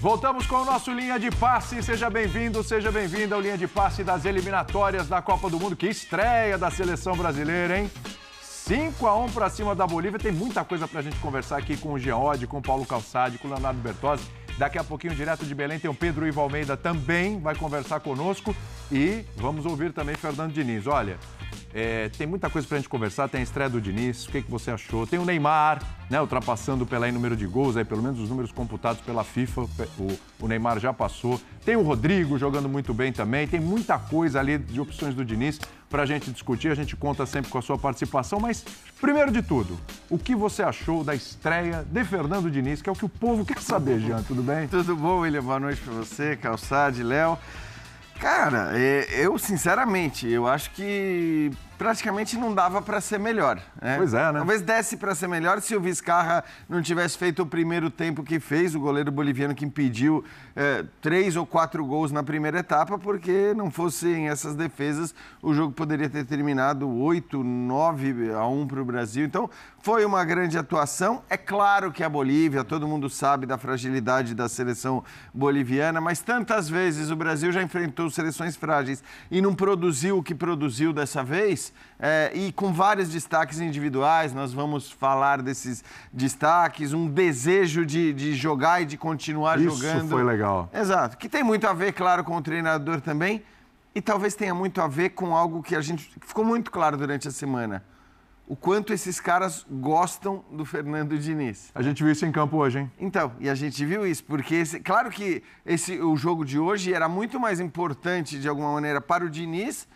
Voltamos com o nosso Linha de Passe. Seja bem-vindo, seja bem-vinda ao Linha de Passe das eliminatórias da Copa do Mundo. Que estreia da seleção brasileira, hein? 5 a 1 para cima da Bolívia. Tem muita coisa para a gente conversar aqui com o Geode, com o Paulo Calçade, com o Leonardo Bertozzi. Daqui a pouquinho, direto de Belém, tem o Pedro Ivo Almeida também, vai conversar conosco. E vamos ouvir também Fernando Diniz. Olha, é, tem muita coisa para a gente conversar. Tem a estreia do Diniz, o que, que você achou? Tem o Neymar, né, ultrapassando pela aí número de gols, aí, pelo menos os números computados pela FIFA, o, o Neymar já passou. Tem o Rodrigo jogando muito bem também. Tem muita coisa ali de opções do Diniz para a gente discutir. A gente conta sempre com a sua participação. Mas, primeiro de tudo, o que você achou da estreia de Fernando Diniz, que é o que o povo quer saber, Jean? Tudo bem? Tudo bom, William? Boa noite para você, Calçade, Léo. Cara, é, eu sinceramente, eu acho que praticamente não dava para ser melhor. Né? Pois é, né? Talvez desse para ser melhor se o Vizcarra não tivesse feito o primeiro tempo que fez, o goleiro boliviano que impediu é, três ou quatro gols na primeira etapa, porque não fossem essas defesas, o jogo poderia ter terminado 8, 9 a 1 para o Brasil. Então, foi uma grande atuação. É claro que a Bolívia, todo mundo sabe da fragilidade da seleção boliviana, mas tantas vezes o Brasil já enfrentou seleções frágeis e não produziu o que produziu dessa vez é, e com vários destaques individuais. Nós vamos falar desses destaques, um desejo de, de jogar e de continuar Isso jogando. Isso foi legal. Exato. Que tem muito a ver, claro, com o treinador também e talvez tenha muito a ver com algo que a gente ficou muito claro durante a semana o quanto esses caras gostam do Fernando Diniz. A gente viu isso em campo hoje, hein? Então, e a gente viu isso, porque esse, claro que esse, o jogo de hoje era muito mais importante, de alguma maneira, para o Diniz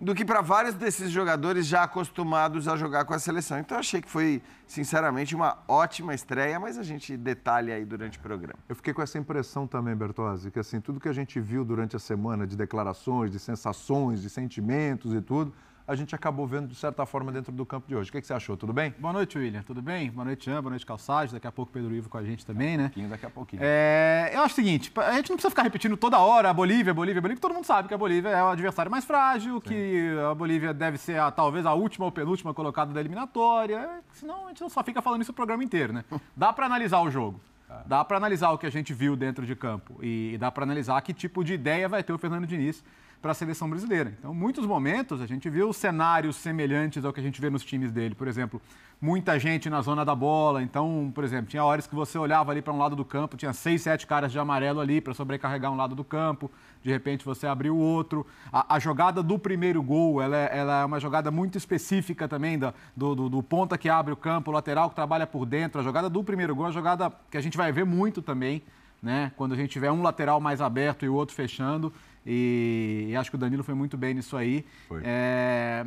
do que para vários desses jogadores já acostumados a jogar com a seleção. Então achei que foi, sinceramente, uma ótima estreia, mas a gente detalha aí durante o programa. Eu fiquei com essa impressão também, Bertozzi, que assim, tudo que a gente viu durante a semana de declarações, de sensações, de sentimentos e tudo, a gente acabou vendo de certa forma dentro do campo de hoje. O que, é que você achou? Tudo bem? Boa noite, William. Tudo bem? Boa noite, Jean. Boa noite, Calçados. Daqui a pouco Pedro Ivo com a gente também, né? Um daqui a pouquinho. É... Eu acho o seguinte, a gente não precisa ficar repetindo toda hora a Bolívia, a Bolívia, a Bolívia, todo mundo sabe que a Bolívia é o adversário mais frágil, Sim. que a Bolívia deve ser a, talvez a última ou penúltima colocada da eliminatória, senão a gente só fica falando isso o programa inteiro, né? Dá para analisar o jogo. É. Dá para analisar o que a gente viu dentro de campo e dá para analisar que tipo de ideia vai ter o Fernando Diniz para a seleção brasileira. Então, muitos momentos a gente viu cenários semelhantes ao que a gente vê nos times dele. Por exemplo, muita gente na zona da bola. Então, por exemplo, tinha horas que você olhava ali para um lado do campo, tinha seis, sete caras de amarelo ali para sobrecarregar um lado do campo. De repente você abriu o outro. A, a, jogada do primeiro gol, ela é, ela é, uma jogada muito específica também da, do, do, do ponta que abre o campo, o lateral que trabalha por dentro. A jogada do primeiro gol é uma jogada que a gente vai ver muito também. Né? Quando a gente tiver um lateral mais aberto e o outro fechando. E, e, acho que o Danilo foi muito bem nisso aí. Foi. É,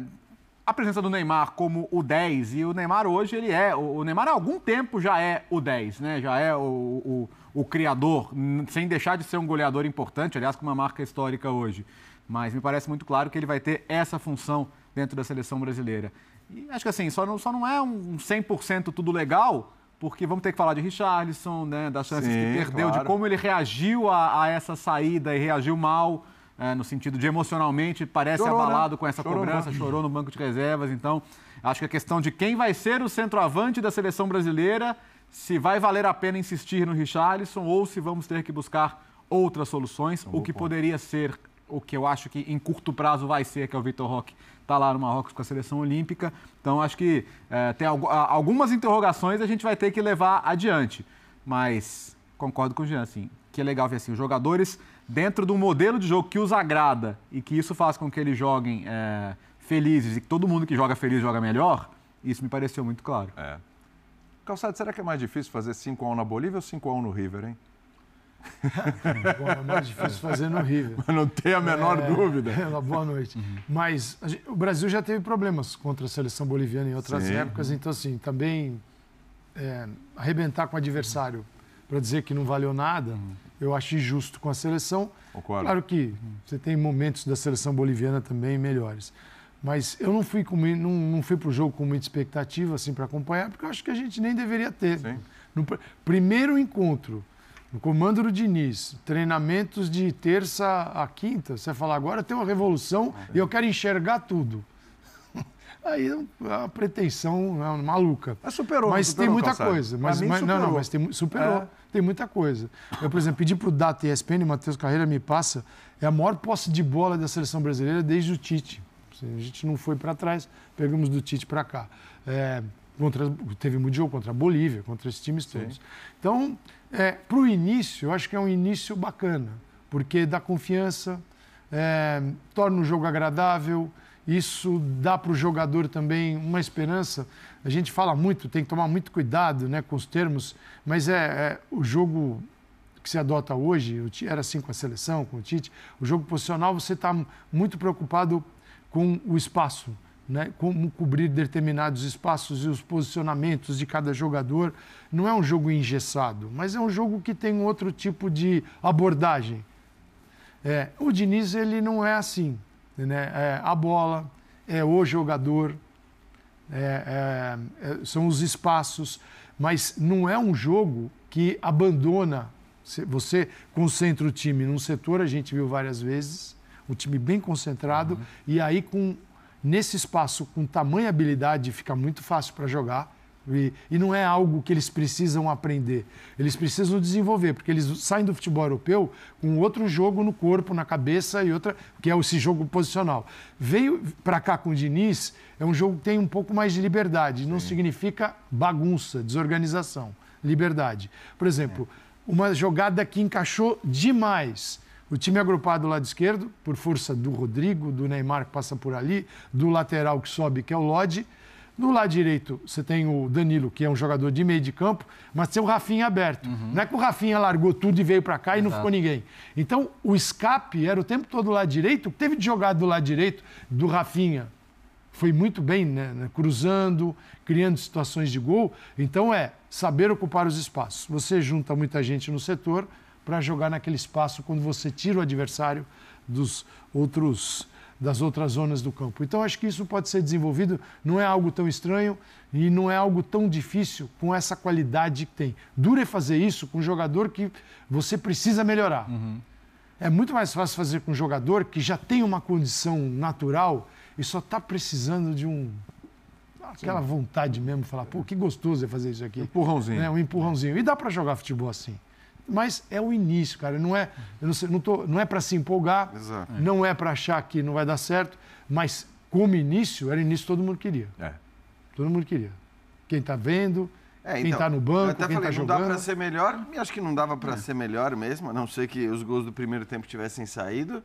a presença do Neymar como o 10, e o Neymar hoje ele é, o Neymar há algum tempo já é o 10, né? Já é o, o, o criador, sem deixar de ser um goleador importante, aliás, com uma marca histórica hoje. Mas me parece muito claro que ele vai ter essa função dentro da seleção brasileira. E acho que assim, só não, só não é um 100% tudo legal, porque vamos ter que falar de Richarlison, né, das chances Sim, que perdeu, claro. de como ele reagiu a, a essa saída e reagiu mal, é, no sentido de emocionalmente, parece chorou, né? abalado né? com essa chorou cobrança, chorou no banco de reservas. Então, acho que a questão de quem vai ser o centroavante da seleção brasileira, se vai valer a pena insistir no Richarlison ou se vamos ter que buscar outras soluções, é um o que ponto. poderia ser o que eu acho que em curto prazo vai ser, que é o Vitor Roque, está lá no Marrocos com a seleção olímpica. Então, acho que é, tem algumas interrogações a gente vai ter que levar adiante. Mas concordo com o Jean, assim, que é legal ver assim, os jogadores dentro do modelo de jogo que os agrada e que isso faz com que eles joguem é, felizes e que todo mundo que joga feliz joga melhor, isso me pareceu muito claro. É. Calçado, será que é mais difícil fazer 5x1 na Bolívia ou 5x1 no River, hein? Bom, é mais difícil fazer no River. Mas não tem a menor é, dúvida. É, boa noite. Uhum. Mas o Brasil já teve problemas contra a seleção boliviana em outras Sim. épocas, então, assim, também é, arrebentar com o adversário uhum. para dizer que não valeu nada, uhum. eu acho injusto com a seleção. Concordo. Claro que você tem momentos da seleção boliviana também melhores. Mas eu não fui, com, não, não fui para o jogo com muita expectativa assim, para acompanhar, porque eu acho que a gente nem deveria ter. Sim. No primeiro encontro no comando do Diniz, treinamentos de terça a quinta, você fala, agora tem uma revolução e eu quero enxergar tudo. Aí é, é uma pretensão é uma maluca. Mas superou, Mas superou, tem muita calçado. coisa. Mas, mas não, não, mas tem, superou. É. Tem muita coisa. Eu, por exemplo, pedi para o Data ESPN, Matheus Carreira me passa, é a maior posse de bola da seleção brasileira desde o Tite. Assim, a gente não foi para trás, pegamos do Tite para cá. É, Contra, teve Mundial contra a Bolívia, contra esses times todos. Sim. Então, é, para o início, eu acho que é um início bacana, porque dá confiança, é, torna o jogo agradável, isso dá para o jogador também uma esperança. A gente fala muito, tem que tomar muito cuidado né, com os termos, mas é, é o jogo que se adota hoje, era assim com a seleção, com o Tite, o jogo posicional, você está muito preocupado com o espaço né, como cobrir determinados espaços e os posicionamentos de cada jogador. Não é um jogo engessado, mas é um jogo que tem outro tipo de abordagem. É, o Diniz ele não é assim, né? É a bola é o jogador, é, é, é são os espaços, mas não é um jogo que abandona. Você concentra o time num setor, a gente viu várias vezes, um time bem concentrado, uhum. e aí com nesse espaço com tamanha habilidade fica muito fácil para jogar. E, e, não é algo que eles precisam aprender. Eles precisam desenvolver, porque eles saem do futebol europeu com outro jogo no corpo, na cabeça e outra, que é esse jogo posicional. Veio para cá com o Diniz, é um jogo que tem um pouco mais de liberdade. Sim. Não significa bagunça, desorganização. Liberdade. Por exemplo, é. uma jogada que encaixou demais o time agrupado do lado esquerdo, por força do Rodrigo, do Neymar que passa por ali, do lateral que sobe, que é o Lodi. No lado direito, você tem o Danilo, que é um jogador de meio de campo, mas tem o Rafinha aberto. Uhum. Não é que o Rafinha largou tudo e veio para cá Exato. e não ficou ninguém. Então, o escape era o tempo todo do lado direito. Teve de jogar do lado direito do Rafinha. Foi muito bem, né, né? cruzando, criando situações de gol. Então, é saber ocupar os espaços. Você junta muita gente no setor, para jogar naquele espaço quando você tira o adversário dos outros das outras zonas do campo. Então acho que isso pode ser desenvolvido, não é algo tão estranho e não é algo tão difícil com essa qualidade que tem. Dura é fazer isso com um jogador que você precisa melhorar. Uhum. É muito mais fácil fazer com um jogador que já tem uma condição natural e só está precisando de um aquela Sim. vontade mesmo de falar, pô, que gostoso é fazer isso aqui. Empurrãozinho. Né? Um empurrãozinho. E dá para jogar futebol assim. Mas é o início, cara. Não é, não, não, não é para se empolgar, Exato. É. não é para achar que não vai dar certo, mas como início, era início que todo mundo queria. É. Todo mundo queria. Quem está vendo, é, então, quem está no banco, eu até quem tá falei, tá jogando. Não dá para ser melhor, Eu acho que não dava para é. ser melhor mesmo, a não ser que os gols do primeiro tempo tivessem saído.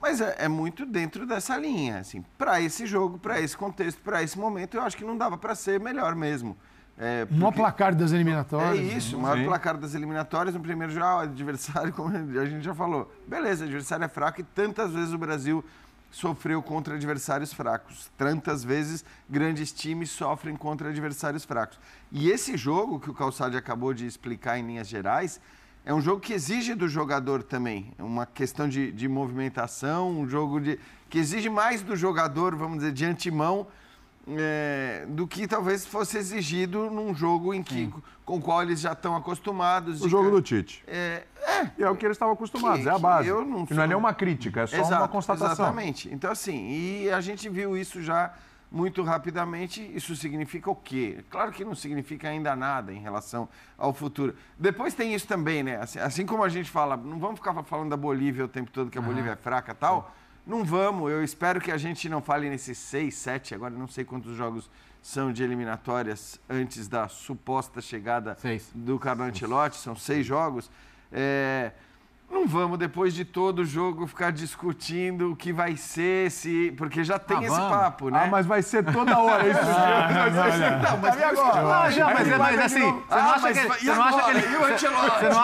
Mas é, é muito dentro dessa linha, assim, para esse jogo, para esse contexto, para esse momento, eu acho que não dava para ser melhor mesmo. É, porque... Maior placar das eliminatórias. É isso, né? o maior placar das eliminatórias no primeiro jogo adversário, como a gente já falou. Beleza, adversário é fraco e tantas vezes o Brasil sofreu contra adversários fracos. Tantas vezes grandes times sofrem contra adversários fracos. E esse jogo que o Calçade acabou de explicar em linhas gerais é um jogo que exige do jogador também. É uma questão de, de movimentação, um jogo de, que exige mais do jogador, vamos dizer, de antemão é, do que talvez fosse exigido num jogo em que, com o qual eles já estão acostumados. O de, jogo do Tite. É, é, é o que eles estavam acostumados, que, é a base. eu não, sou... não é nenhuma crítica, é só Exato, uma constatação. Exatamente. Então, assim, e a gente viu isso já muito rapidamente. Isso significa o quê? Claro que não significa ainda nada em relação ao futuro. Depois tem isso também, né? Assim, assim como a gente fala, não vamos ficar falando da Bolívia o tempo todo, que a Bolívia é fraca e tal. Sim não vamos, eu espero que a gente não fale nesses seis, sete, agora não sei quantos jogos são de eliminatórias antes da suposta chegada seis. do Carlo Ancelotti, são seis jogos. É, não vamos, depois de todo jogo, ficar discutindo o que vai ser, se. Porque já tem ah, esse vamos. papo, né? Ah, mas vai ser toda hora isso. ah, assim, não, não, mas, tá, agora? Ah, já, mas, mas, assim, você não ah,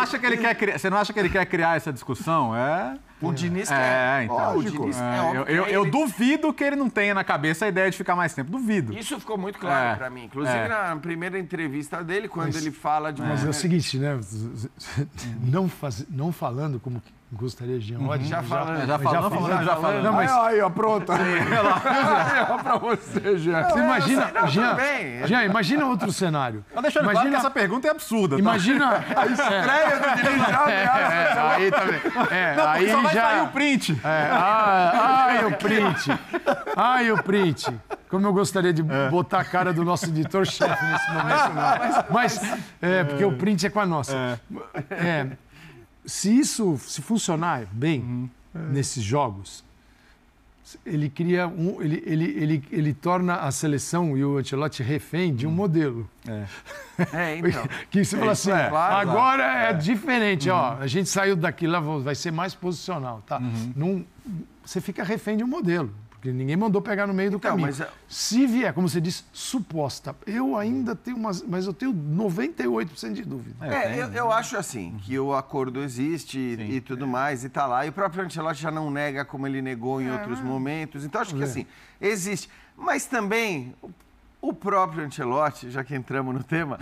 acha que ele. Você não acha que ele quer criar. Você não acha que ele quer criar essa discussão? É. O Diniz é, quer. É, então. Lógico. O Diniz é, é eu, eu, eu, duvido que ele não tenha na cabeça a ideia de ficar mais tempo. Duvido. Isso ficou muito claro é. para mim. Inclusive, é. na primeira entrevista dele, quando mas, ele fala de... Mas é, o seguinte, né? Não, faz, não falando como gostaria de Jean uhum, já, já, falando, já, falando, já falando, já falando. Já falando. Não, mas... Aí, ó, pronto. pra você, Jean. Você imagina, não, Jean, Jean, imagina outro cenário. Mas deixa eu imagina... claro que essa pergunta é absurda. Tá? Imagina... A estreia do Diniz é é, né? é, é, aí também. É, não, aí só vai já... sair o print. É, ah, ai, o print. Ai, o print. Como eu gostaria de é. botar a cara do nosso editor-chefe nesse momento. Mas, né? mas, mas é, porque o print é com a nossa. É. é se isso se funcionar bem uhum. é. nesses jogos, ele cria um, ele, ele, ele, ele torna a seleção e o Ancelotti refém de um uhum. modelo. É. é então. que você fala é, assim, é, claro, agora é, é. diferente, uhum. ó, a gente saiu daqui lá, vai ser mais posicional, tá? Uhum. Num, você fica refém de um modelo. Porque ninguém mandou pegar no meio do então, caminho. Mas... É- Se vier, como você disse, suposta, eu ainda tenho umas. Mas eu tenho 98% de dúvida. É, é eu, eu, acho assim, que o acordo existe Sim, e tudo é. mais e tá lá. E o próprio Ancelotti já não nega como ele negou em é. outros momentos. Então acho que é. assim, existe. Mas também, o próprio Ancelotti, já que entramos no tema,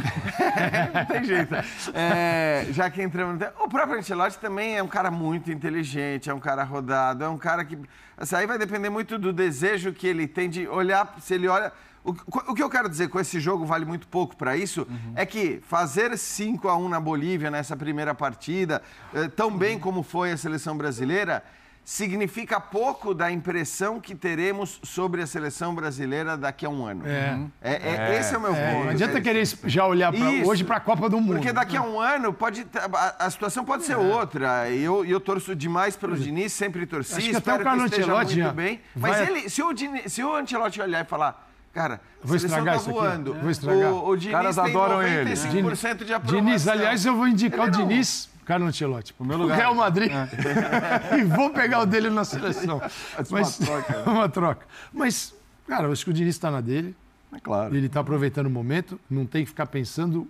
não tem jeito. É, já que entramos no tema, o próprio Ancelotti também é um cara muito inteligente, é um cara rodado, é um cara que. Assim, aí vai depender muito do desejo que ele tem de olhar, se ele olha. O, o que eu quero dizer com esse jogo vale muito pouco para isso uhum. é que fazer 5 a 1 na Bolívia nessa primeira partida, eh, tão bem uhum. como foi a seleção brasileira, significa pouco da impressão que teremos sobre a seleção brasileira daqui a um ano. É. Uhum. é, é, é esse é o meu é. ponto. Não adianta querer é já olhar pra, hoje para a Copa do Mundo. Porque daqui a um ano pode a, a situação pode ser é. outra. E eu, eu torço demais pelo mas, Diniz, sempre torci, acho que espero até o que Ancelotti muito já. bem. Mas ele, se, o Diniz, se o Ancelotti olhar e falar... Cara, vou estragar tá isso voando. Vou estragar. O, o Diniz Caras adoram ele. Né? de aprovação. Diniz, aliás, eu vou indicar ele o Diniz Carlo Ancelotti, pro meu lugar. O Real Madrid. É. e vou pegar o dele na seleção. É Mas, uma troca. Né? uma troca. Mas, cara, eu acho que o Diniz está na dele. É claro. Ele está aproveitando o momento, não tem que ficar pensando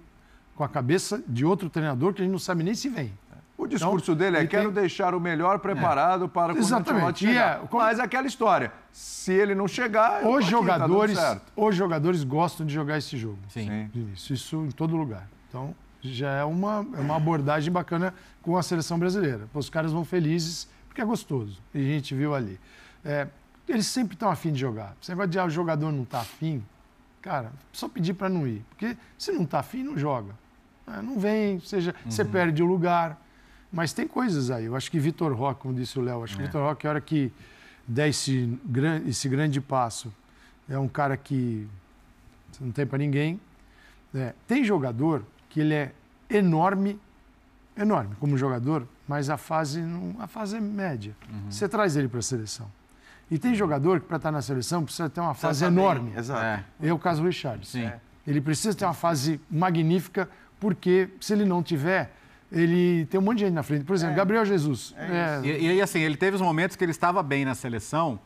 com a cabeça de outro treinador que a gente não sabe nem se vem. O discurso então, dele é: quero tem... deixar o melhor é. preparado é. para o Exatamente. o chegar. É, como... Mas é aquela história: se ele não chegar, os tá jogadores, tá os jogadores gostam de jogar esse jogo. Sim. Sim. Isso, isso em todo lugar. Então, já é uma, é uma abordagem bacana com a seleção brasileira. os caras vão felizes porque é gostoso. E a gente viu ali. É, eles sempre estão afim de jogar. Você vai dizer, o jogador não está afim, cara, só pedir para não ir. Porque se não está afim, não joga. É, não vem, seja, uhum. você perde o lugar. Mas tem coisas aí. Eu acho que Vitor Roque, como disse o Léo, acho é. que Vitor Roque, é a hora que der esse, grande, esse grande passo, é um cara que não tem para ninguém. É, tem jogador que ele é enorme, enorme como jogador, mas a fase, não, a fase é média. Uhum. Você traz ele para a seleção. E tem jogador que, para estar tá na seleção, precisa ter uma fase enorme. Exato. É. é o caso do Richard. Sim. Ele precisa ter uma fase magnífica, porque se ele não tiver, ele tem um monte de gente na frente. Por exemplo, é. Gabriel Jesus. É é... E, e, assim, ele teve os momentos que ele estava bem na seleção,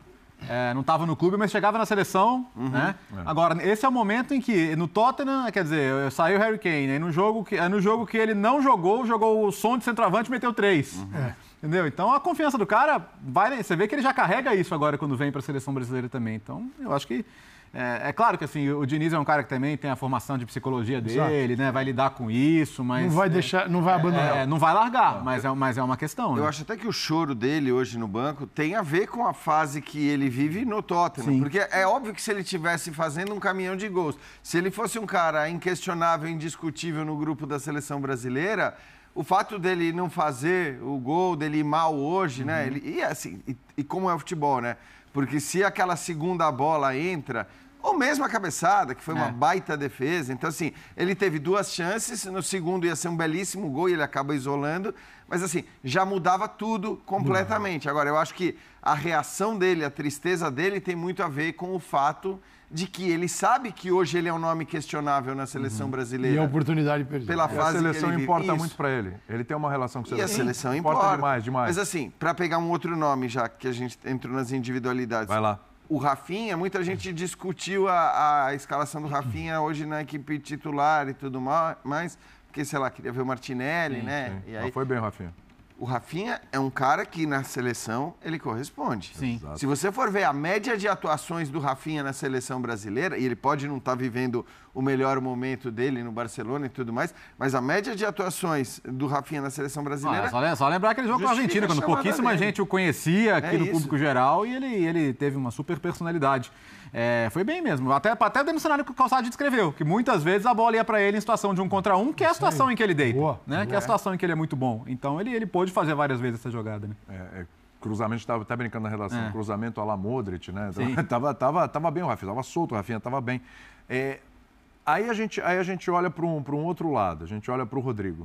é, não estava no clube, mas chegava na seleção, uhum, né? É. Agora, esse é o momento em que no Tottenham, quer dizer, saiu o Harry Kane, aí no jogo que, no jogo que ele não jogou, jogou o som de centroavante e meteu três. Uhum. É. Entendeu? Então a confiança do cara, vai, né, você vê que ele já carrega isso agora quando vem para a seleção brasileira também. Então, eu acho que é, é, claro que assim, o Diniz é um cara que também tem a formação de psicologia dele, Exato. né? Vai lidar com isso, mas. Não vai deixar, não vai é, abandonar. É, não vai largar, mas é, mas é uma questão. Né? Eu acho até que o choro dele hoje no banco tem a ver com a fase que ele vive no Tottenham. Sim. Porque é óbvio que se ele tivesse fazendo um caminhão de gols, se ele fosse um cara inquestionável, indiscutível no grupo da seleção brasileira, o fato dele não fazer o gol, dele ir mal hoje, né? uhum. né? Ele, e assim, e, e como é o futebol, né? Porque se aquela segunda bola entra, ou mesmo a cabeçada, que foi é. uma baita defesa. Então, assim, ele teve duas chances. No segundo ia ser um belíssimo gol e ele acaba isolando. Mas, assim, já mudava tudo completamente. Agora, eu acho que a reação dele, a tristeza dele, tem muito a ver com o fato de que ele sabe que hoje ele é um nome questionável na seleção uhum. brasileira. E a oportunidade perdida. Pela fase e a seleção importa vive. muito para ele. Ele tem uma relação com a seleção. E a seleção importa. importa demais, demais. Mas assim, para pegar um outro nome já, que a gente entrou nas individualidades. Vai lá. O Rafinha, muita gente discutiu a, a escalação do Rafinha uhum. hoje na equipe titular e tudo mais, porque, sei lá, queria ver o Martinelli, sim, né? Sim. Aí... foi bem, Rafinha. O Rafinha é um cara que na seleção ele corresponde. Sim. Exato. Se você for ver a média de atuações do Rafinha na seleção brasileira, e ele pode não estar tá vivendo o melhor momento dele no Barcelona e tudo mais, mas a média de atuações do Rafinha na seleção brasileira. Ah, é só, lembrar que ele jogou com a Argentina, quando pouquíssima dele. gente o conhecia aqui é no isso. público geral e ele, ele teve uma super personalidade. É, foi bem mesmo. Até, até dentro do cenário que o Calçado descreveu, que muitas vezes a bola ia para ele em situação de um contra um, que é a situação em que ele deita, Boa. né? Boa. Que é a situação em que ele é muito bom. Então ele, ele pôde de fazer várias vezes essa jogada, né? É, é cruzamento, estava até brincando na relação, é. cruzamento à la Modric, né? Tava, tava, tava bem o Rafinha, tava solto o Rafinha, tava bem. É, aí, a gente, aí a gente olha para um, um outro lado, a gente olha para o Rodrigo.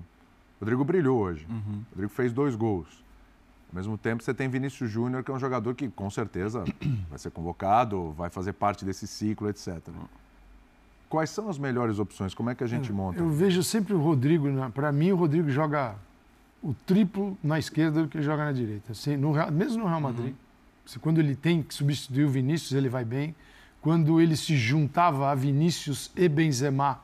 O Rodrigo brilhou hoje, uhum. Rodrigo fez dois gols. Ao mesmo tempo, você tem Vinícius Júnior, que é um jogador que com certeza vai ser convocado, vai fazer parte desse ciclo, etc. Quais são as melhores opções? Como é que a gente monta? Eu vejo sempre o Rodrigo, para mim o Rodrigo joga o triplo na esquerda do que joga na direita. Assim, no, mesmo no Real Madrid, uhum. quando ele tem que substituir o Vinícius, ele vai bem. Quando ele se juntava a Vinícius e Benzema,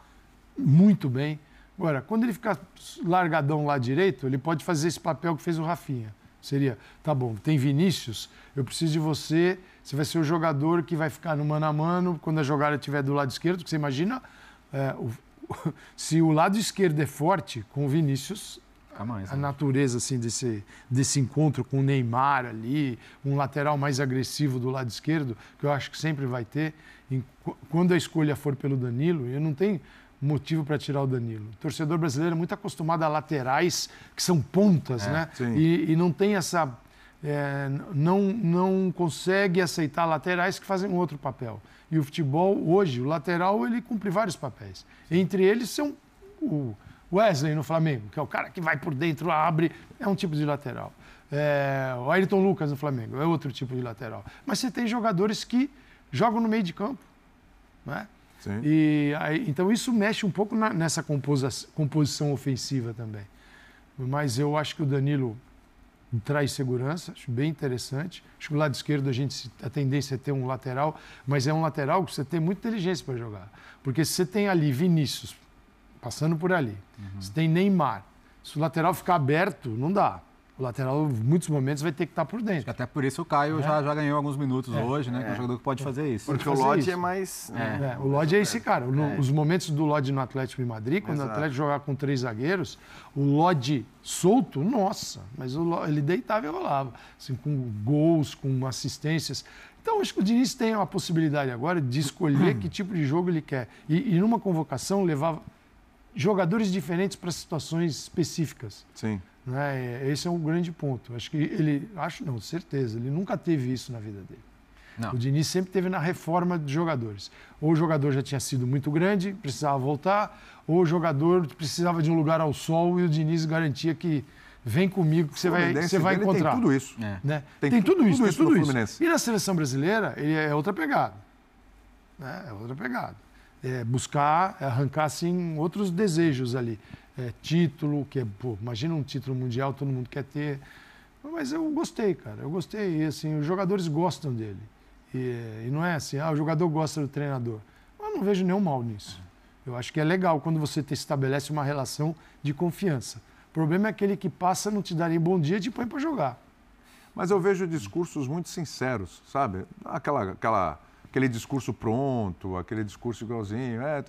muito bem. Agora, quando ele ficar largadão lá direito, ele pode fazer esse papel que fez o Rafinha. Seria, tá bom, tem Vinícius, eu preciso de você, você vai ser o jogador que vai ficar no mano a mano quando a jogada estiver do lado esquerdo, porque você imagina, é, o, se o lado esquerdo é forte com o Vinícius, a, mais, a né? natureza assim, desse, desse encontro com o Neymar ali, um lateral mais agressivo do lado esquerdo, que eu acho que sempre vai ter. Em, quando a escolha for pelo Danilo, eu não tenho motivo para tirar o Danilo. O torcedor brasileiro é muito acostumado a laterais que são pontas, é, né? E, e, não tem essa. É, não, não consegue aceitar laterais que fazem um outro papel. E o futebol, hoje, o lateral, ele cumpre vários papéis. Entre eles, são o, Wesley no Flamengo, que é o cara que vai por dentro, abre, é um tipo de lateral. É, o Ayrton Lucas no Flamengo é outro tipo de lateral. Mas você tem jogadores que jogam no meio de campo. Né? Sim. E, aí, então isso mexe um pouco na, nessa composa, composição ofensiva também. Mas eu acho que o Danilo traz segurança, acho bem interessante. Acho que o lado esquerdo a gente a tendência é ter um lateral, mas é um lateral que você tem muita inteligência para jogar. Porque se você tem ali Vinícius, passando por ali. Uhum. Se tem Neymar, se o lateral ficar aberto, não dá. O lateral, em muitos momentos, vai ter que estar tá por dentro. Até por isso o Caio é. já, já ganhou alguns minutos é. hoje, né? É. Que é um é. jogador que pode fazer isso. Porque o Lodge é mais. É. Né? É, o Lodge é esse cara. Os momentos do Lodge no Atlético de Madrid, quando Exato. o Atlético jogava com três zagueiros, o Lodge solto, nossa, mas Lodge, ele deitava e rolava. Assim, com gols, com assistências. Então, acho que o Diniz tem a possibilidade agora de escolher que tipo de jogo ele quer. E, e numa convocação, levava jogadores diferentes para situações específicas. Sim. Né? É, esse é um grande ponto. Acho que ele, acho não, certeza, ele nunca teve isso na vida dele. Não. O Diniz sempre teve na reforma de jogadores. Ou o jogador já tinha sido muito grande, precisava voltar, ou o jogador precisava de um lugar ao sol e o Diniz garantia que vem comigo que você vai, você vai encontrar. Tem tudo isso. É. Né? Tem, tem, tudo, tudo isso, tudo tem tudo isso. E na seleção brasileira, ele é outra pegada. Né? É outra pegada é, buscar é, arrancar assim outros desejos ali. É, título, que é, pô, imagina um título mundial, todo mundo quer ter. Mas eu gostei, cara, eu gostei. E, assim, os jogadores gostam dele. E, é, e não é assim, ah, o jogador gosta do treinador. Mas não vejo nenhum mal nisso. Eu acho que é legal quando você estabelece uma relação de confiança. O problema é aquele que passa, não te dá nem bom dia e te põe para jogar. Mas eu vejo discursos muito sinceros, sabe? Aquela, aquela aquele discurso pronto, aquele discurso igualzinho. É,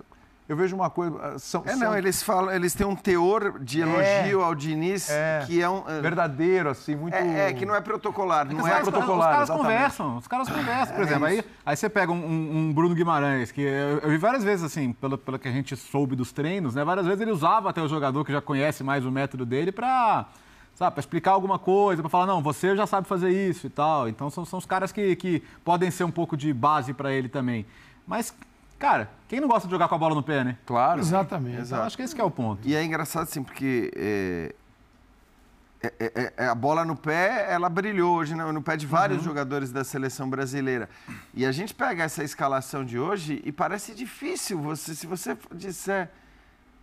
eu vejo uma coisa. Ah, são, é, não, eles falam, eles têm um teor de é. elogio é, ao Diniz é, que é um. Ah, Verdadeiro, assim, muito. É, é, que não é protocolar, é não é, protocolar. Os caras exatamente. conversam, os caras conversam, por exemplo. Aí, aí você pega um, um Bruno Guimarães, que eu, eu, vi várias vezes, assim, pelo, pelo que a gente soube dos treinos, né? Várias vezes ele usava até o jogador que já conhece mais o método dele para sabe, para explicar alguma coisa, para falar, não, você já sabe fazer isso e tal. Então são, são os caras que, que podem ser um pouco de base para ele também. Mas, cara, quem não gosta de jogar com a bola no pé, né? Claro. Exatamente. Exato. Então, acho que esse que é o ponto. E é engraçado, assim, porque é é, é... é, é, a bola no pé, ela brilhou hoje né? no pé de vários uhum. jogadores da seleção brasileira. E a gente pega essa escalação de hoje e parece difícil você, se você disser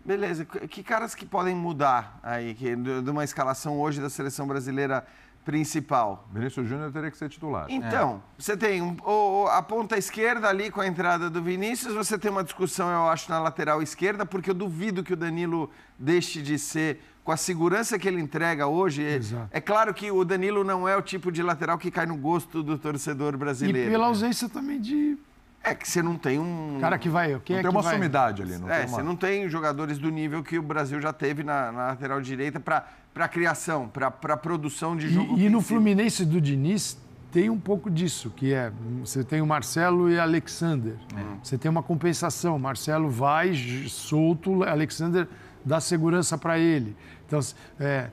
Beleza, que caras que podem mudar aí, que, de uma escalação hoje da seleção brasileira principal? Vinícius Júnior teria que ser titular. Então, é. você tem um, o, a ponta esquerda ali com a entrada do Vinícius, você tem uma discussão, eu acho, na lateral esquerda, porque eu duvido que o Danilo deixe de ser com a segurança que ele entrega hoje. É, Exato. É claro que o Danilo não é o tipo de lateral que cai no gosto do torcedor brasileiro. E pela ausência também de é que você não tem um. Cara que vai. Quem não é tem que uma vai? sumidade ali, não é, tem uma... você não tem jogadores do nível que o Brasil já teve na, na lateral direita para criação, para produção de jogo. E, e no Fluminense do Diniz tem um pouco disso, que é você tem o Marcelo e Alexander. É. Você tem uma compensação. Marcelo vai solto, Alexander dá segurança para ele. Então, é,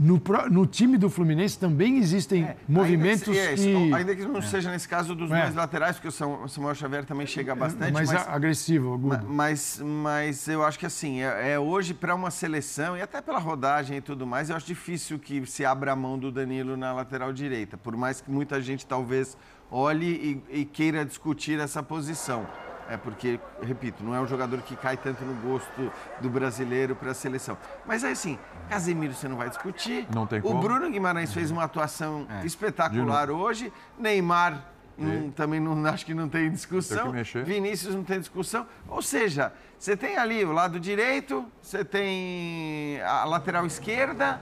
no, no, time do Fluminense também existem é, movimentos ainda é que, que... Ainda que não é. seja nesse caso dos é. mais laterais, porque o Samuel Xavier também chega é, bastante. Mais mas, agressivo, agudo. Mas, mas eu acho que assim, é, hoje para uma seleção, e até pela rodagem e tudo mais, eu acho difícil que se abra a mão do Danilo na lateral direita, por mais que muita gente talvez olhe e, e queira discutir essa posição. É porque, repito, não é um jogador que cai tanto no gosto do brasileiro para a seleção. Mas é assim, Casemiro você não vai discutir. Não tem o como. O Bruno Guimarães fez uma atuação é. espetacular hoje. Neymar hum, também não, acho que não tem discussão. Tem Vinícius não tem discussão. Ou seja, você tem ali o lado direito, você tem a lateral esquerda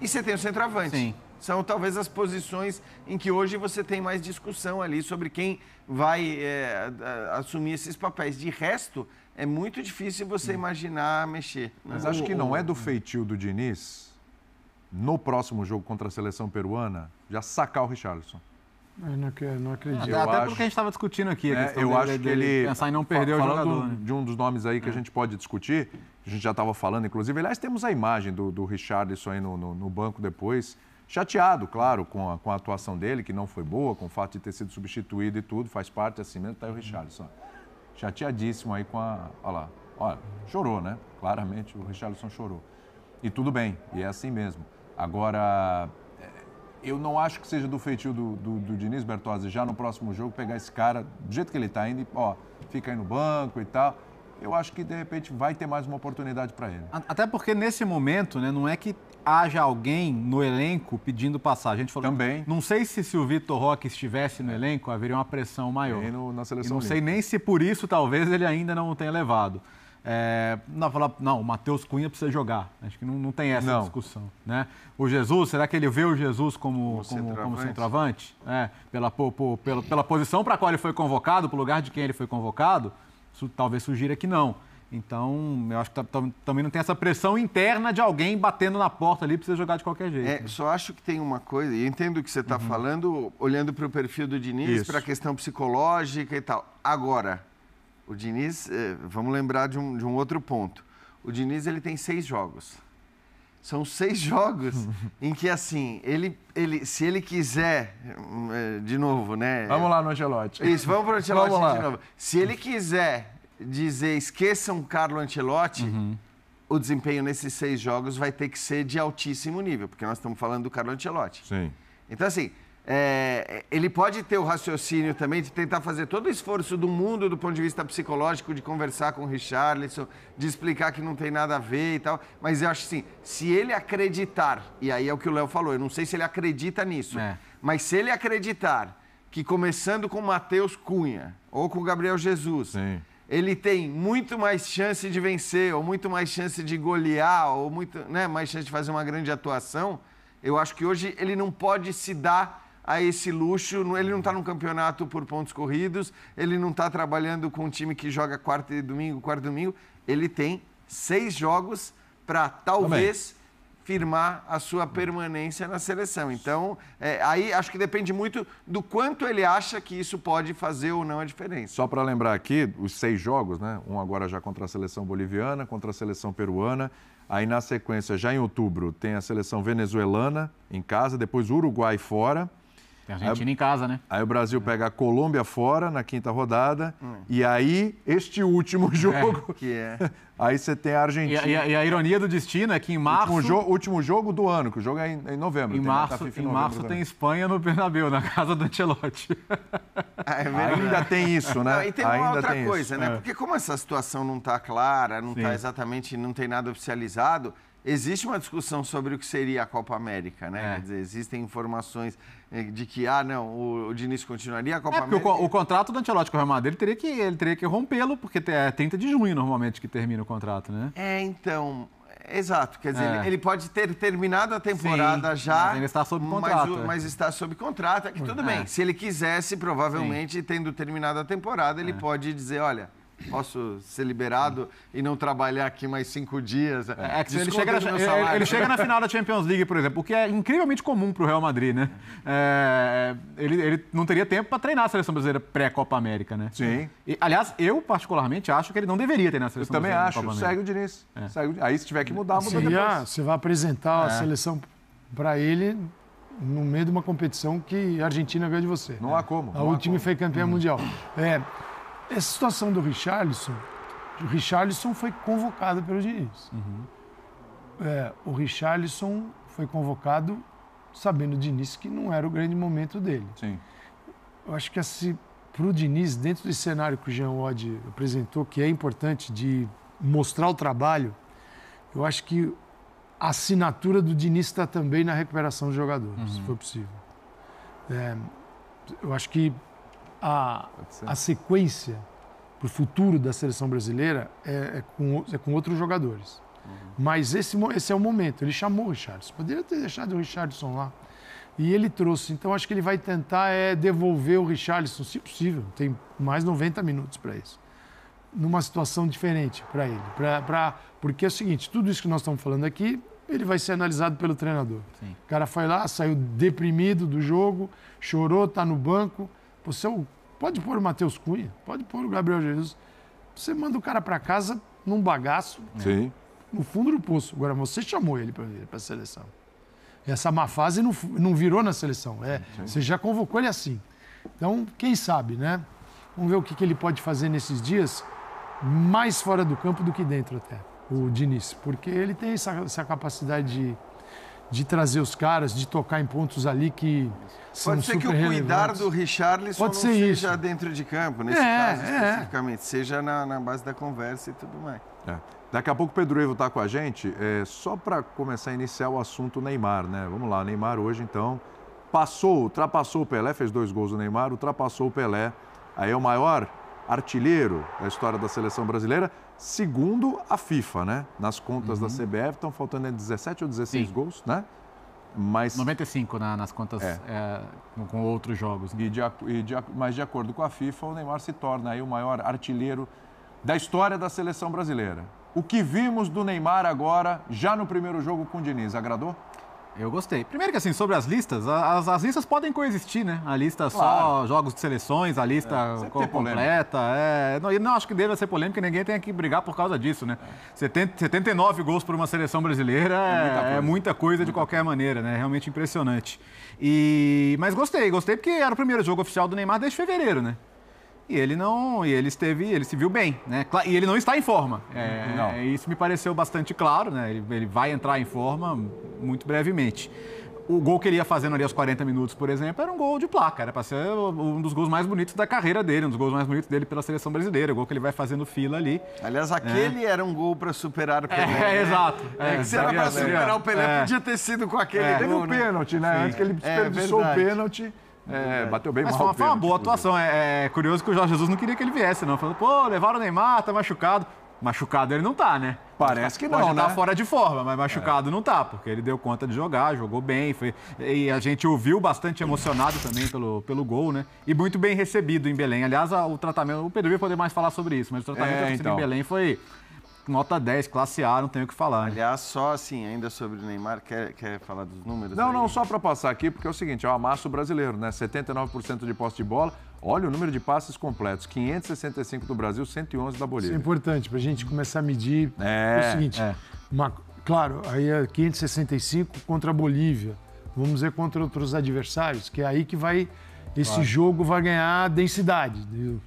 e você tem o centroavante. Sim são talvez as posições em que hoje você tem mais discussão ali sobre quem vai é, assumir esses papéis. De resto, é muito difícil você hum. imaginar mexer. Né? Mas acho que não é do feitio do Diniz, no próximo jogo contra a seleção peruana, já sacar o Richarlison. Eu é, não, não acredito. Eu Até acho, porque a gente estava discutindo aqui. É, eu dele, acho que ele. Pensar em não perder o jogador. Né? De um dos nomes aí que é. a gente pode discutir, a gente já estava falando, inclusive. Aliás, temos a imagem do, do Richardson aí no, no, no banco depois. Chateado, claro, com a, com a atuação dele, que não foi boa, com o fato de ter sido substituído e tudo, faz parte assim mesmo, tá aí o Richarlison. Chateadíssimo aí com a. Olha lá. Olha, chorou, né? Claramente o Richarlison chorou. E tudo bem, e é assim mesmo. Agora, é, eu não acho que seja do feitio do, do, do Diniz Bertozzi já no próximo jogo pegar esse cara do jeito que ele está indo, ó, fica aí no banco e tal eu acho que de repente vai ter mais uma oportunidade para ele. Até porque nesse momento, né, não é que haja alguém no elenco pedindo passagem. A gente falou, Também. Não sei se se o Vitor Roque estivesse no é. elenco, haveria uma pressão maior. no, na seleção e não sei nem se por isso talvez ele ainda não tenha levado. É, não, falar, não, o Matheus Cunha precisa jogar. Acho que não, não tem essa não. discussão. Né? O Jesus, será que ele vê o Jesus como, como, centroavante? Como centroavante? É, pela, por, por, pela, pela posição para a qual ele foi convocado, para o lugar de quem ele foi convocado talvez sugira que não. Então, eu acho que tá, também não tem essa pressão interna de alguém batendo na porta ali, para você jogar de qualquer jeito. É, né? só acho que tem uma coisa, e entendo o que você está uhum. falando, olhando para o perfil do Diniz, para a questão psicológica e tal. Agora, o Diniz, eh, vamos lembrar de um, de um outro ponto. O Diniz ele tem seis jogos. São seis jogos em que, assim, ele, ele, se ele quiser, hum, é, de novo, né? Vamos lá no Ancelotti. Isso, vamos para o Ancelotti vamos de novo. Se ele quiser dizer esqueçam Carlo Ancelotti, uhum. o desempenho nesses seis jogos vai ter que ser de altíssimo nível, porque nós estamos falando do Carlo Ancelotti. Sim. Então, assim, é, ele pode ter o raciocínio também de tentar fazer todo o esforço do mundo do ponto de vista psicológico, de conversar com o Richarlison, de explicar que não tem nada a ver e tal. Mas eu acho assim, se ele acreditar, e aí é o que o Léo falou, eu não sei se ele acredita nisso, é. mas se ele acreditar que começando com Matheus Cunha ou com Gabriel Jesus. Sim. Ele tem muito mais chance de vencer, ou muito mais chance de golear, ou muito, né, mais chance de fazer uma grande atuação. Eu acho que hoje ele não pode se dar a esse luxo. Ele não está num campeonato por pontos corridos, ele não está trabalhando com um time que joga quarta e domingo, quarta e domingo. Ele tem seis jogos para talvez firmar a sua permanência na seleção. Então, é, aí acho que depende muito do quanto ele acha que isso pode fazer ou não a diferença. Só para lembrar aqui, os seis jogos, né? Um agora já contra a seleção boliviana, contra a seleção peruana. Aí na sequência, já em outubro, tem a seleção venezuelana em casa, depois Uruguai fora, tem a Argentina aí, em casa, né? Aí o Brasil pega a Colômbia fora na quinta rodada. Hum. E aí, este último é, jogo. É, que é. Aí você tem a Argentina. E, e, a, e, a, ironia do destino é que em março. Último, jo último jogo do ano, que o jogo é em, em novembro. Em março, em, novembro março tem Espanha no Bernabéu, na casa do Ancelotti. É Ainda tem isso, né? Não, e tem Ainda uma outra coisa, isso. né? É. Porque como essa situação não está clara, não está exatamente, não tem nada oficializado existe uma discussão sobre o que seria a Copa América, né? É. Quer dizer, existem informações eh, de que, ah, não, o, o Diniz continuaria a é, Copa é, América. O, o contrato do Antelote com o Real Madrid, ele teria que, ele teria que rompê-lo, porque é 30 de junho normalmente que termina o contrato, né? É, então, Exato, quer dizer, é. ele, pode ter terminado a temporada Sim, já. Mas ele está sob contrato. Mas, é. mas está sob contrato. É que tudo bem. É. Se ele quisesse, provavelmente, Sim. tendo terminado a temporada, ele pode dizer: olha, posso ser liberado e não trabalhar aqui mais cinco dias. É, é que ele, chega na, ele chega na final da Champions League, por exemplo, o que é incrivelmente comum para o Real Madrid, né? É, ele, ele não teria tempo para treinar a seleção brasileira pré-Copa América, né? Sim. E, aliás, eu particularmente acho que ele não deveria ter na seleção eu brasileira. Eu também acho. Segue o Diniz. É. Segue, aí se tiver que mudar, muda Sim, depois. Ah, você vai apresentar é. a seleção para ele no meio de uma competição que a Argentina ganhou de você. Não há como. O time foi campeão hum. mundial. É. Essa situação do Richarlison, o Richarlison foi convocado pelo Diniz. Uhum. É, o Richarlison foi convocado sabendo o Diniz que não era o grande momento dele. Sim. Eu acho que assim, para o Diniz, dentro desse cenário que o Jean Oddi apresentou, que é importante de mostrar o trabalho, eu acho que a assinatura do Diniz está também na recuperação do jogadores, uhum. se for possível. É, eu acho que a, a sequência para o futuro da seleção brasileira é, é, com, é com outros jogadores. Uhum. Mas esse, esse é o momento. Ele chamou o Richardson. Poderia ter deixado o Richardson lá. E ele trouxe. Então acho que ele vai tentar é, devolver o Richardson, se possível. Tem mais 90 minutos para isso. Numa situação diferente para ele. Pra, pra, porque é o seguinte: tudo isso que nós estamos falando aqui, ele vai ser analisado pelo treinador. Sim. O cara foi lá, saiu deprimido do jogo, chorou, está no banco. Você é Pode pôr o Matheus Cunha, pode pôr o Gabriel Jesus. Você manda o cara para casa num bagaço, né? no fundo do poço. Agora, você chamou ele para a seleção. E essa má fase não, não virou na seleção. É, você já convocou ele assim. Então, quem sabe, né? Vamos ver o que, que ele pode fazer nesses dias, mais fora do campo do que dentro até, o Diniz. Porque ele tem essa, essa capacidade de de trazer os caras, de tocar em pontos ali que são Pode ser que o cuidar do Richarlison Pode ser seja isso. dentro de campo, nesse é, caso é. especificamente, é. seja na, na, base da conversa e tudo mais. É. Daqui a pouco o Pedro Ivo está com a gente, é, só para começar a iniciar o assunto Neymar, né? Vamos lá, Neymar hoje então passou, ultrapassou o Pelé, fez dois gols o Neymar, ultrapassou o Pelé, aí é o maior artilheiro da história da seleção brasileira, segundo a FIFA, né? Nas contas uhum. da CBF estão faltando 17 ou 16 Sim. gols, né? Mas... 95 na, nas contas é. É, com outros jogos. Né? E de, e de, mas de acordo com a FIFA, o Neymar se torna aí o maior artilheiro da história da seleção brasileira. O que vimos do Neymar agora, já no primeiro jogo com o Diniz, agradou? Eu gostei. Primeiro que assim, sobre as listas, as, as listas podem coexistir, né? A lista claro. só jogos de seleções, a lista é, completa. É, não, não acho que deva ser polêmica, ninguém tem que brigar por causa disso, né? É. 70, 79 gols por uma seleção brasileira é, muita é coisa, é muita coisa de qualquer maneira, né? Realmente impressionante. E, mas gostei, gostei porque era o primeiro jogo oficial do Neymar desde fevereiro, né? E ele não, e ele esteve, ele se viu bem, né? E ele não está em forma. É, não. É, isso me pareceu bastante claro, né? Ele, ele vai entrar em forma muito brevemente o gol que ele ia fazendo ali aos 40 minutos, por exemplo, era um gol de placa, era para ser um dos gols mais bonitos da carreira dele, um dos gols mais bonitos dele pela seleção brasileira, o gol que ele vai fazendo fila ali. Aliás, é. aquele é. era um gol para é, né? superar o Pelé. É, né? é exato. É, se era para superar o Pelé, podia ter sido com aquele é. Né? Teve um pênalti, né? Sim. Antes que ele desperdiçou o pênalti. É, é bateu bem Mas mal. Foi uma, uma boa atuação. É, é, curioso que o Jorge Jesus não queria que ele viesse, não. Falou, pô, levaram o Neymar, tá machucado. Machucado ele não tá, né? Parece que não, Pode tá né? fora de forma, mas machucado é. não tá, porque ele deu conta de jogar, jogou bem, foi... e a gente ouviu bastante emocionado também pelo, pelo gol, né? E muito bem recebido em Belém. Aliás, o tratamento, o Pedro ia poder mais falar sobre isso, mas o tratamento é, então. em Belém foi nota 10, classe A, não tenho o que falar. Aliás, só assim, ainda sobre o Neymar, quer, quer falar dos números? Não, aí? não, só para passar aqui, porque é o seguinte, é o amasso brasileiro, né? 79% de posse de bola, olha o número de passes completos, 565 do Brasil, 111 da Bolívia. Isso é importante para a gente começar a medir. É, é o seguinte, é. Uma, claro, aí é 565 contra a Bolívia, vamos ver contra outros adversários, que é aí que vai, esse claro. jogo vai ganhar densidade, entendeu?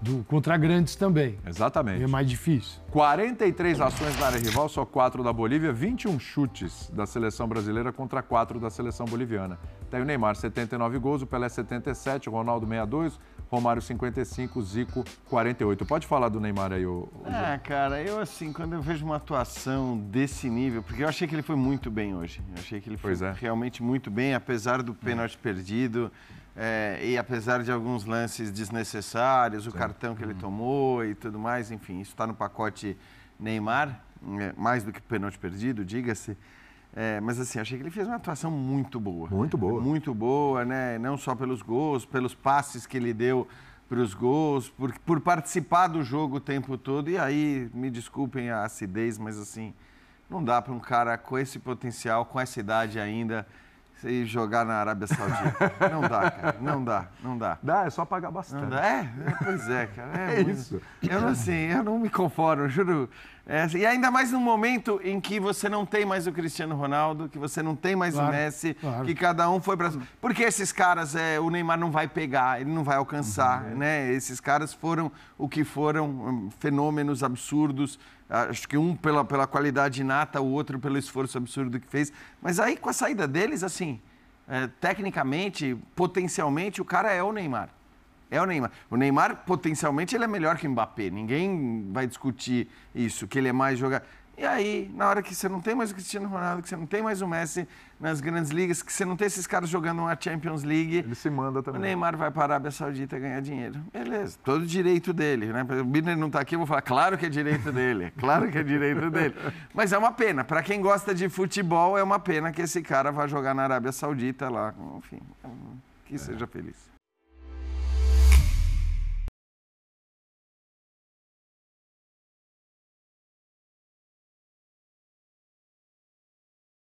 Do, contra grandes também. Exatamente. E é mais difícil. 43 ações na área rival, só 4 da Bolívia, 21 chutes da seleção brasileira contra 4 da seleção boliviana. Tem o Neymar, 79 gols, o Pelé, 77, o Ronaldo, 62, Romário, 55, Zico, 48. Pode falar do Neymar aí, o, o é, cara, eu assim, quando eu vejo uma atuação desse nível, porque eu achei que ele foi muito bem hoje. Eu achei que ele foi é. realmente muito bem, apesar do pênalti perdido. É, e apesar de alguns lances desnecessários, o Sim. cartão que ele uhum. tomou e tudo mais, enfim, isso está no pacote Neymar, é, mais do que pênalti perdido, diga-se. É, mas assim, achei que ele fez uma atuação muito boa. Muito boa. Muito boa, né? Não só pelos gols, pelos passes que ele deu para os gols, por, por participar do jogo o tempo todo. E aí, me desculpem a acidez, mas assim, não dá para um cara com esse potencial, com essa idade ainda, e jogar na Arábia Saudita. não dá, cara. Não dá, não dá. Dá, é só pagar bastante. É, é, pois é, cara. É, é muito... isso. Eu não, assim, eu não me conformo, juro. É, e ainda mais num momento em que você não tem mais o Cristiano Ronaldo, que você não tem mais claro, o Messi, claro. que cada um foi para. Porque esses caras, é, o Neymar não vai pegar, ele não vai alcançar, uhum. né? Esses caras foram o que foram, hum, fenômenos absurdos. Acho que um pela, pela qualidade inata, o outro pelo esforço absurdo que fez. Mas aí, com a saída deles, assim, é, tecnicamente, potencialmente, o cara é o Neymar. É o Neymar. O Neymar, potencialmente, ele é melhor que o Mbappé. Ninguém vai discutir isso, que ele é mais jogador. E aí, na hora que você não tem mais o Cristiano Ronaldo, que você não tem mais o Messi nas grandes ligas, que você não tem esses caras jogando uma Champions League. Ele se manda também. O Neymar vai para a Arábia Saudita ganhar dinheiro. Beleza, todo direito dele, né? O Binder não está aqui, eu vou falar, claro que é direito dele, claro que é direito dele. Mas é uma pena, para quem gosta de futebol, é uma pena que esse cara vá jogar na Arábia Saudita lá. Enfim, que seja é. feliz.